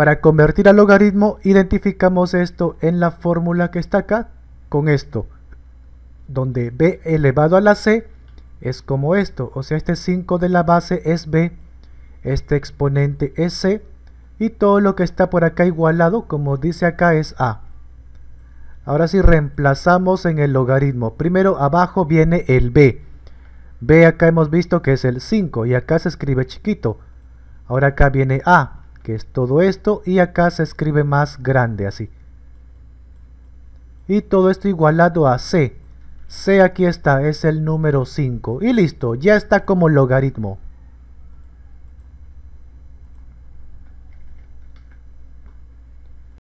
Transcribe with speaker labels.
Speaker 1: Para convertir al logaritmo, identificamos esto en la fórmula que está acá con esto, donde b elevado a la c es como esto, o sea, este 5 de la base es b, este exponente es c, y todo lo que está por acá igualado, como dice acá, es a. Ahora sí, reemplazamos en el logaritmo. Primero, abajo viene el b. b acá hemos visto que es el 5, y acá se escribe chiquito. Ahora acá viene a que es todo esto, y acá se escribe más grande, así. Y todo esto igualado a C. C aquí está, es el número 5. Y listo, ya está como logaritmo.